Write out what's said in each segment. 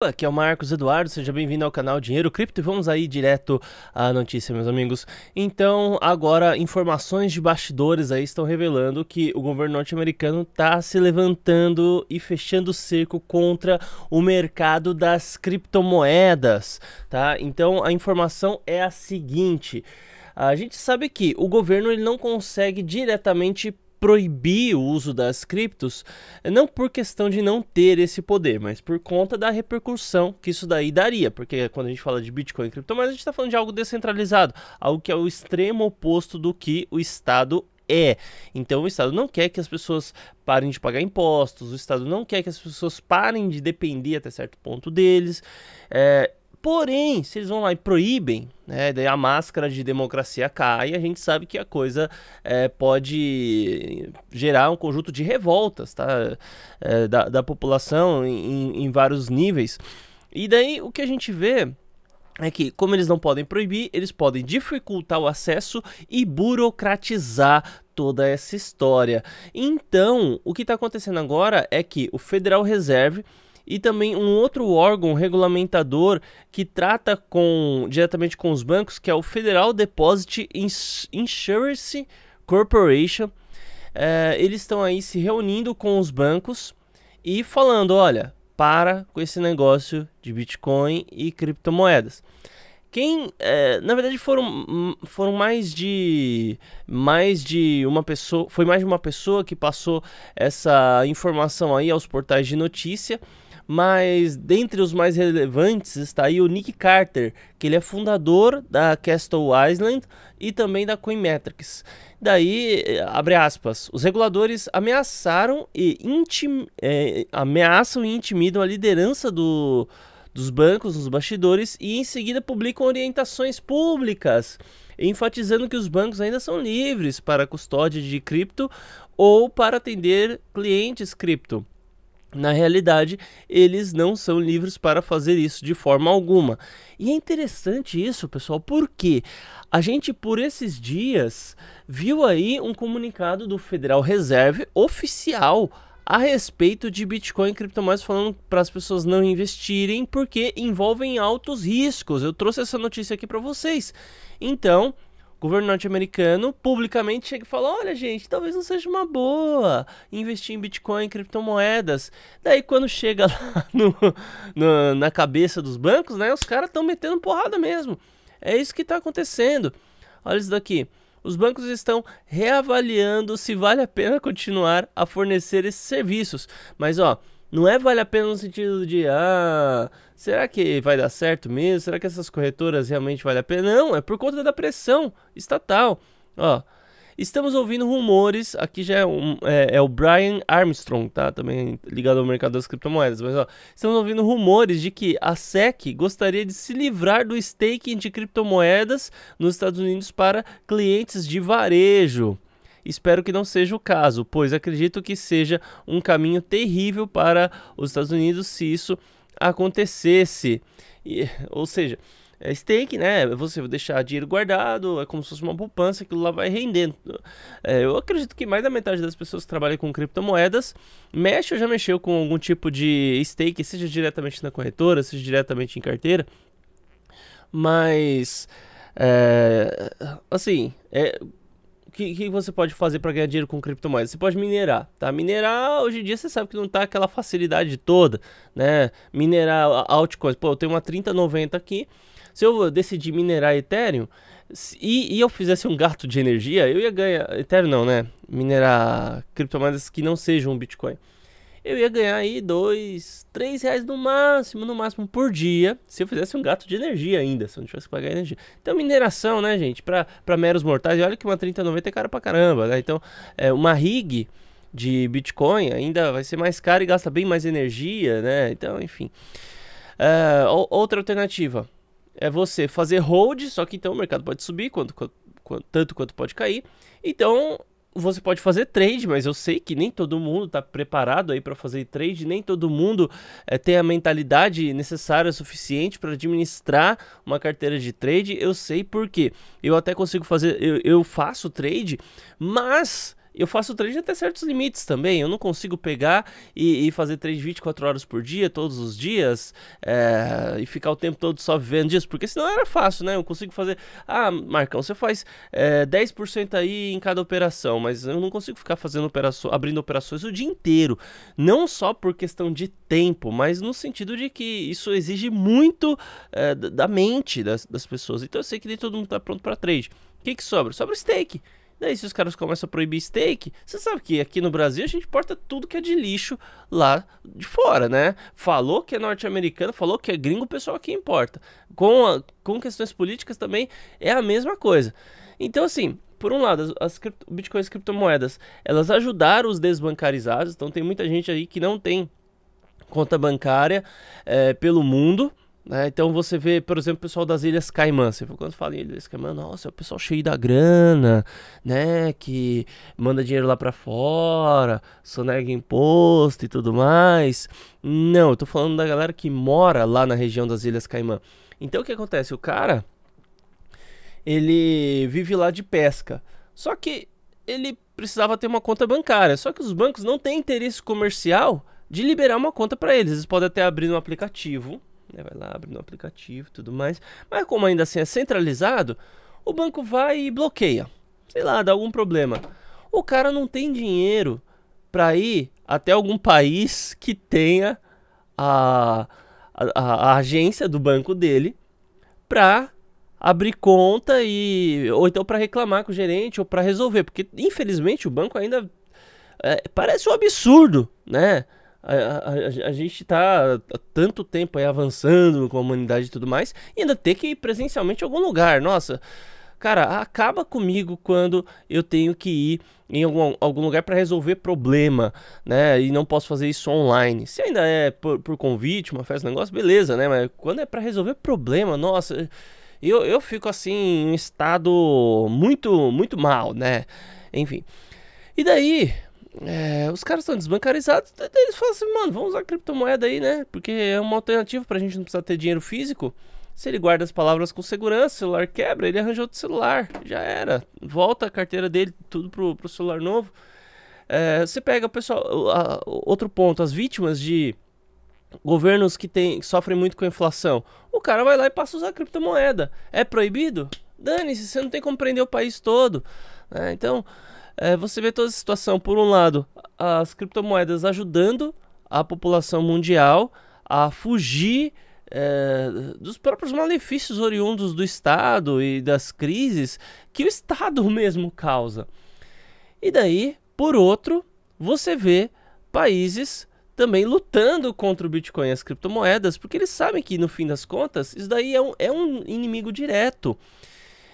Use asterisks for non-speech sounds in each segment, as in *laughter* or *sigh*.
Olá, Aqui é o Marcos Eduardo, seja bem-vindo ao canal Dinheiro Cripto e vamos aí direto à notícia, meus amigos. Então, agora informações de bastidores aí estão revelando que o governo norte-americano está se levantando e fechando o cerco contra o mercado das criptomoedas, tá? Então, a informação é a seguinte: a gente sabe que o governo ele não consegue diretamente proibir o uso das criptos, não por questão de não ter esse poder, mas por conta da repercussão que isso daí daria, porque quando a gente fala de Bitcoin e criptomoedas, a gente está falando de algo descentralizado, algo que é o extremo oposto do que o Estado é. Então o Estado não quer que as pessoas parem de pagar impostos, o Estado não quer que as pessoas parem de depender até certo ponto deles. É, Porém, se eles vão lá e proíbem, né, daí a máscara de democracia cai, a gente sabe que a coisa é, pode gerar um conjunto de revoltas tá, é, da, da, população em, em vários níveis. E daí o que a gente vê é que, como eles não podem proibir, eles podem dificultar o acesso e burocratizar toda essa história. Então, o que está acontecendo agora é que o Federal Reserve e também um outro órgão regulamentador que trata com diretamente com os bancos, que é o Federal Deposit Insurance Corporation. É, eles estão aí se reunindo com os bancos e falando: olha, para com esse negócio de Bitcoin e criptomoedas. Quem, é, na verdade, foram, foram mais de mais de uma pessoa, foi mais de uma pessoa que passou essa informação aí aos portais de notícia mas dentre os mais relevantes está aí o Nick Carter, que ele é fundador da Castle Island e também da Coinmetrics. Daí, eh, abre aspas, os reguladores ameaçaram e intim, é, ameaçam e intimidam a liderança do, dos bancos nos bastidores e em seguida publicam orientações públicas, enfatizando que os bancos ainda são livres para custódia de cripto ou para atender clientes cripto. Na realidade, eles não são livres para fazer isso de forma alguma. E é interessante isso, pessoal, porque a gente, por esses dias, viu aí um comunicado do Federal Reserve oficial a respeito de Bitcoin e criptomoedas, falando para as pessoas não investirem porque envolvem altos riscos. Eu trouxe essa notícia aqui para vocês. Então, governo norte-americano publicamente chega e fala: olha, gente, talvez não seja uma boa investir em Bitcoin, em criptomoedas. Daí, quando chega *laughs* lá no, no, na cabeça dos bancos, né, os caras estão metendo porrada mesmo. É isso que está acontecendo. Olha isso daqui. Os bancos estão reavaliando se vale a pena continuar a fornecer esses serviços. Mas, ó, não é vale a pena no sentido de, ah, será que vai dar certo mesmo? Será que essas corretoras realmente vale a pena? Não, é por conta da pressão estatal. Ó, estamos ouvindo rumores, aqui já é, um, é, é o Brian Armstrong, tá? Também ligado ao mercado das criptomoedas, mas ó, estamos ouvindo rumores de que a SEC gostaria de se livrar do staking de criptomoedas nos Estados Unidos para clientes de varejo. Espero que não seja o caso, pois acredito que seja um caminho terrível para os Estados Unidos se isso acontecesse. E, ou seja, é stake, né? É você deixar dinheiro guardado, é como se fosse uma poupança, aquilo lá vai rendendo. É, eu acredito que mais da metade das pessoas que trabalham com criptomoedas mexe ou já mexeu com algum tipo de stake, seja diretamente na corretora, seja diretamente em carteira. Mas, é, assim, é, que, que você pode fazer para ganhar dinheiro com criptomoedas? Você pode minerar, tá? Minerar hoje em dia você sabe que não tá aquela facilidade toda, né? Minerar altcoins, pô, eu tenho uma 3090 aqui. Se eu decidir minerar Ethereum e, e eu fizesse um gato de energia, eu ia ganhar. Ethereum não, né? Minerar criptomoedas que não sejam um Bitcoin eu ia ganhar aí dois, três reais no máximo, no máximo por dia, se eu fizesse um gato de energia ainda, se eu não tivesse que pagar energia. Então, mineração, né, gente, para meros mortais, e olha que uma 3090 é cara pra caramba, né? Então, é, uma rig de Bitcoin ainda vai ser mais cara e gasta bem mais energia, né? Então, enfim. É, outra alternativa é você fazer hold, só que então o mercado pode subir quanto, quanto tanto quanto pode cair. Então, você pode fazer trade, mas eu sei que nem todo mundo está preparado aí para fazer trade, nem todo mundo é, tem a mentalidade necessária suficiente para administrar uma carteira de trade. Eu sei porque eu até consigo fazer, eu, eu faço trade, mas eu faço trade até certos limites também. Eu não consigo pegar e, e fazer trade 24 horas por dia, todos os dias, é, e ficar o tempo todo só vivendo disso, porque senão era fácil, né? Eu consigo fazer. Ah, Marcão, você faz é, eh, 10% aí em cada operação, mas eu não consigo ficar fazendo operações, abrindo operações o dia inteiro. Não só por questão de tempo, mas no sentido de que isso exige muito é, da mente das, das pessoas. Então eu sei que nem todo mundo tá pronto para trade. O que, que sobra? Sobra o stake. Daí, se os caras começam a proibir steak, você sabe que aqui no Brasil a gente importa tudo que é de lixo lá de fora, né? Falou que é norte-americano, falou que é gringo, o pessoal aqui importa. Com, a, com questões políticas também é a mesma coisa. Então, assim, por um lado, as, as cripto, Bitcoin as criptomoedas, elas ajudaram os desbancarizados, então tem muita gente aí que não tem conta bancária é, pelo mundo né? então você vê, por exemplo, o pessoal das Ilhas Caimã. Você vê quando fala em Ilhas Caimã, nossa, é o pessoal cheio da grana, né? Que manda dinheiro lá para fora, sonega imposto e tudo mais. Não, eu tô falando da galera que mora lá na região das Ilhas Caimã. Então o que acontece? O cara, ele vive lá de pesca. Só que ele precisava ter uma conta bancária. Só que os bancos não têm interesse comercial de liberar uma conta para eles. Eles podem até abrir um aplicativo né? Vai lá, abre no aplicativo e tudo mais. Mas como ainda assim é centralizado, o banco vai e bloqueia. Sei lá, dá algum problema. O cara não tem dinheiro para ir até algum país que tenha a, a, a agência do banco dele para abrir conta e ou então para reclamar com o gerente ou para resolver, porque infelizmente o banco ainda é, parece um absurdo, né? a, a, a gente está há tanto tempo aí avançando com a humanidade e tudo mais, e ainda ter que ir presencialmente em algum lugar, nossa. Cara, acaba comigo quando eu tenho que ir em algum, algum lugar para resolver problema, né? E não posso fazer isso online. Se ainda é por, por convite, uma festa, um negócio, beleza, né? Mas quando é para resolver problema, nossa, eu, eu fico assim em um estado muito, muito mal, né? Enfim. E daí, é, os caras estão desbancarizados, eles falam assim, mano, vamos usar criptomoeda aí, né? Porque é uma alternativa pra gente não precisar ter dinheiro físico. Se ele guarda as palavras com segurança, o celular quebra, ele arranjou outro celular, já era. Volta a carteira dele, tudo pro, pro celular novo. É, você pega, pessoal, a, outro ponto, as vítimas de governos que, tem, que sofrem muito com inflação. O cara vai lá e passa a usar a criptomoeda. É proibido? Dane-se, você não tem como prender o país todo. É, então é, você vê toda a situação, por um lado, as criptomoedas ajudando a população mundial a fugir é, dos próprios malefícios oriundos do Estado e das crises que o Estado *laughs* mesmo causa. E daí, por outro, você vê países também lutando contra o Bitcoin e as criptomoedas, porque eles sabem que no fim das contas isso daí é um, é um inimigo direto.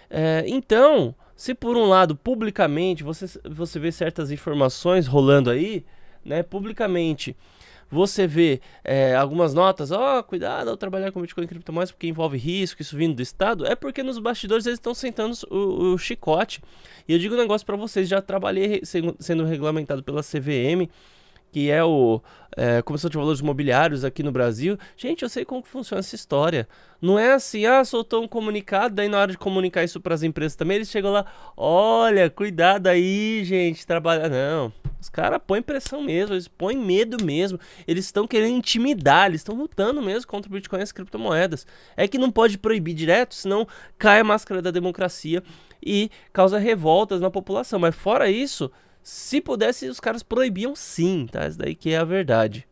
É, então, se por um lado, publicamente, você, você vê certas informações rolando aí, né? Publicamente, você vê é, algumas notas, ó, oh, cuidado ao trabalhar com Bitcoin e criptomoedas porque envolve risco, isso vindo do Estado, é porque nos bastidores eles estão sentando o, o, chicote. E eu digo um negócio para vocês, já trabalhei sendo regulamentado pela CVM, que é o é, Comissão de Valores Imobiliários aqui no Brasil, gente, eu sei como funciona essa história. Não é assim, ah, soltou um comunicado, daí na hora de comunicar isso para as empresas também, eles chegam lá, olha, cuidado aí, gente, trabalha. Não, os caras põem pressão mesmo, eles põem medo mesmo, eles estão querendo intimidar, eles estão lutando mesmo contra o Bitcoin e as criptomoedas. É que não pode proibir direto, senão cai a máscara da democracia e causa revoltas na população. Mas fora isso se pudesse, os caras proibiam sim, tá? Isso daí que é a verdade.